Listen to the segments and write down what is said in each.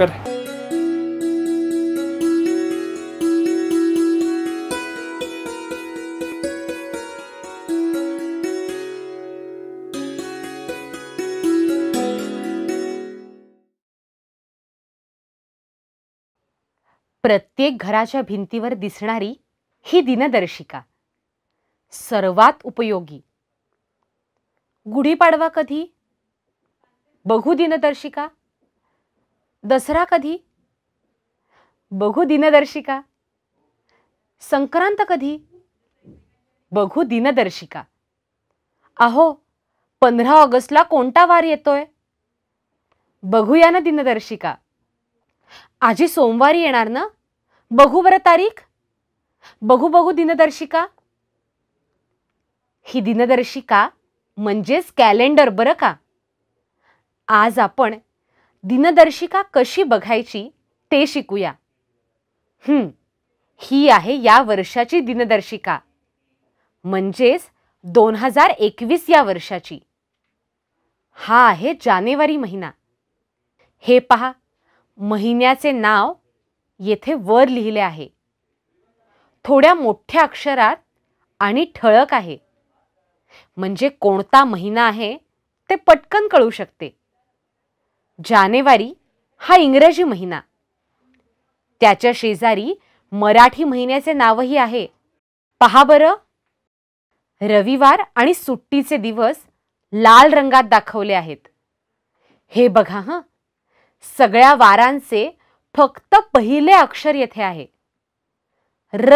कर प्रत्येक घराच्या भिंतीवर दिसणारी ही दिनदर्शिका सर्वात उपयोगी गुढीपाडवा कधी बघू दिनदर्शिका दसरा कधी बघू दिनदर्शिका संक्रांत कधी बघू दिनदर्शिका अहो पंधरा ऑगस्टला कोणता वार येतोय बघूया ना दिनदर्शिका आजी सोमवारी येणार ना बघू बरं तारीख बघू बघू दिनदर्शिका ही दिनदर्शिका म्हणजेच कॅलेंडर बरं का आज आपण दिनदर्शिका कशी बघायची ते शिकूया ही आहे या वर्षाची दिनदर्शिका म्हणजेच दोन हजार एकवीस या वर्षाची हा आहे जानेवारी महिना हे पहा महिन्याचे नाव येथे वर लिहिले आहे थोड्या मोठ्या अक्षरात आणि ठळक आहे म्हणजे कोणता महिना आहे ते पटकन कळू शकते जानेवारी हा इंग्रजी महिना त्याच्या शेजारी मराठी महिन्याचे नावही आहे पहा बरं रविवार आणि सुट्टीचे दिवस लाल रंगात दाखवले आहेत हे बघा हं सगळ्या वारांचे फक्त पहिले अक्षर येथे आहे र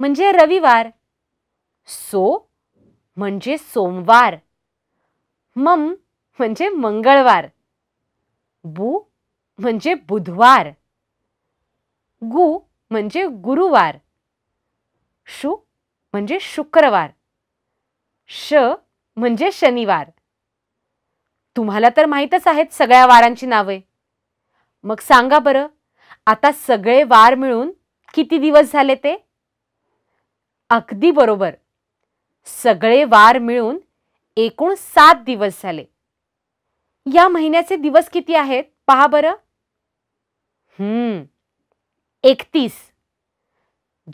म्हणजे रविवार सो म्हणजे सोमवार मम म्हणजे मंगळवार बु म्हणजे बुधवार गु म्हणजे गुरुवार शु म्हणजे शुक्रवार श म्हणजे शनिवार तुम्हाला तर माहीतच आहेत सगळ्या वारांची नावे मग सांगा बरं आता सगळे वार मिळून किती दिवस झाले ते अगदी बरोबर सगळे वार मिळून एकूण सात दिवस झाले या महिन्याचे दिवस किती आहेत पहा बरं हम्म एकतीस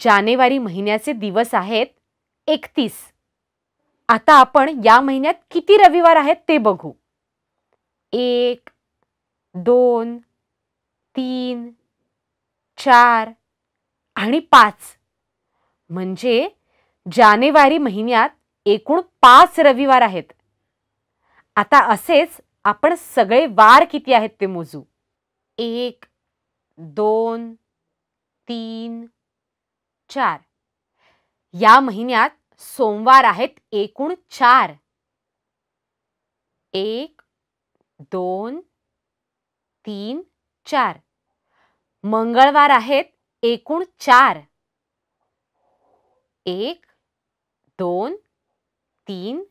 जानेवारी महिन्याचे दिवस आहेत एकतीस आता आपण या महिन्यात किती रविवार आहेत ते बघू एक दोन तीन चार आणि पाच म्हणजे जानेवारी महिन्यात एकूण पाच रविवार आहेत आता असेच आपण सगळे वार किती आहेत ते मोजू एक दोन तीन चार या महिन्यात सोमवार आहेत एकूण चार एक दोन तीन चार मंगळवार आहेत एकूण चार एक दोन तीन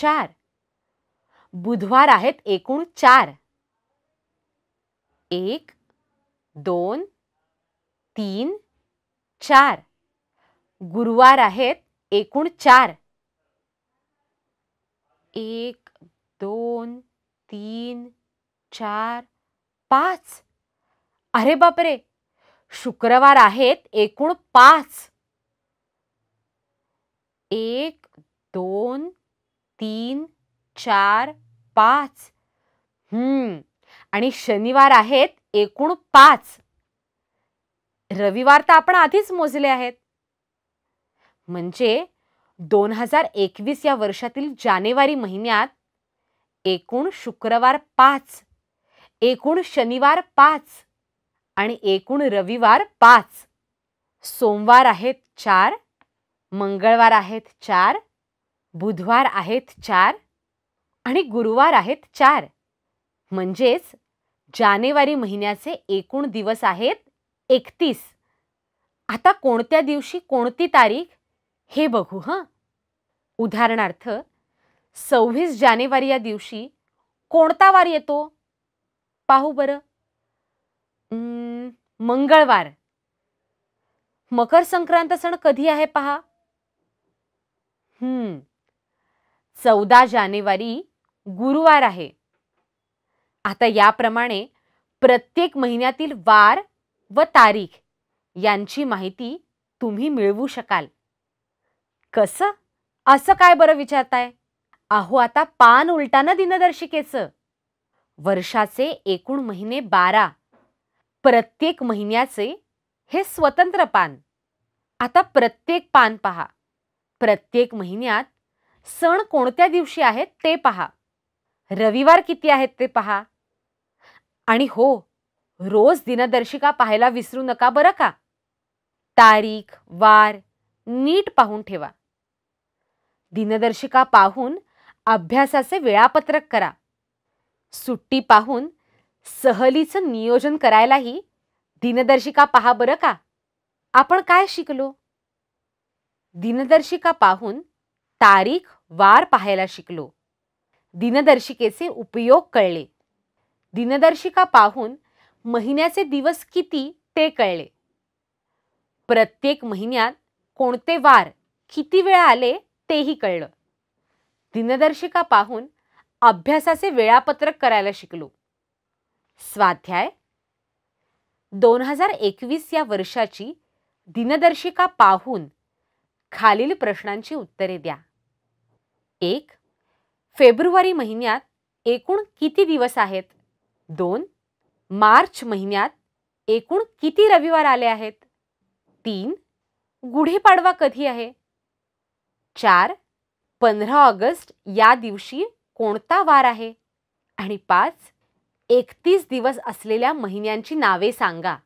चार बुधवार आहेत एकूण चार एक दोन तीन चार गुरुवार आहेत एकूण चार एक दोन तीन चार पाच अरे बापरे शुक्रवार आहेत एकूण पाच एक दोन तीन चार पाच आणि शनिवार आहेत एकूण पाच रविवार तर आपण आधीच मोजले आहेत म्हणजे दोन हजार एकवीस या वर्षातील जानेवारी महिन्यात एकूण शुक्रवार पाच एकूण शनिवार पाच आणि एकूण रविवार पाच सोमवार आहेत चार मंगळवार आहेत चार बुधवार आहेत चार आणि गुरुवार आहेत चार म्हणजेच जानेवारी महिन्याचे एकूण दिवस आहेत एकतीस आता कोणत्या दिवशी कोणती तारीख हे बघू हां उदाहरणार्थ सव्वीस जानेवारी या दिवशी कोणता वार येतो पाहू बरं मंगळवार मकर संक्रांत सण कधी आहे पहा चौदा जानेवारी गुरुवार आहे आता याप्रमाणे प्रत्येक महिन्यातील वार व तारीख यांची माहिती तुम्ही मिळवू शकाल कसं असं काय बरं विचारताय अहो आता पान उलटाना दिनदर्शिकेचं वर्षाचे एकूण महिने बारा प्रत्येक महिन्याचे हे स्वतंत्र पान आता प्रत्येक पान पहा प्रत्येक महिन्यात सण कोणत्या दिवशी आहेत ते पहा रविवार किती आहेत ते पहा आणि हो रोज दिनदर्शिका पाहायला विसरू नका बरं का तारीख वार नीट पाहून ठेवा दिनदर्शिका पाहून अभ्यासाचे वेळापत्रक करा सुट्टी पाहून सहलीचं नियोजन करायलाही दिनदर्शिका पहा बरं का आपण काय शिकलो दिनदर्शिका पाहून तारीख वार पाहायला शिकलो दिनदर्शिकेचे उपयोग कळले दिनदर्शिका पाहून महिन्याचे दिवस किती ते कळले प्रत्येक महिन्यात कोणते वार किती वेळा आले तेही कळलं दिनदर्शिका पाहून अभ्यासाचे वेळापत्रक करायला शिकलो स्वाध्याय दोन हजार एकवीस या वर्षाची दिनदर्शिका पाहून खालील प्रश्नांची उत्तरे द्या एक फेब्रुवारी महिन्यात एकूण किती दिवस आहेत दोन मार्च महिन्यात एकूण किती रविवार आले आहेत तीन गुढीपाडवा कधी आहे चार पंधरा ऑगस्ट या दिवशी कोणता वार आहे आणि पाच एकतीस दिवस असलेल्या महिन्यांची नावे सांगा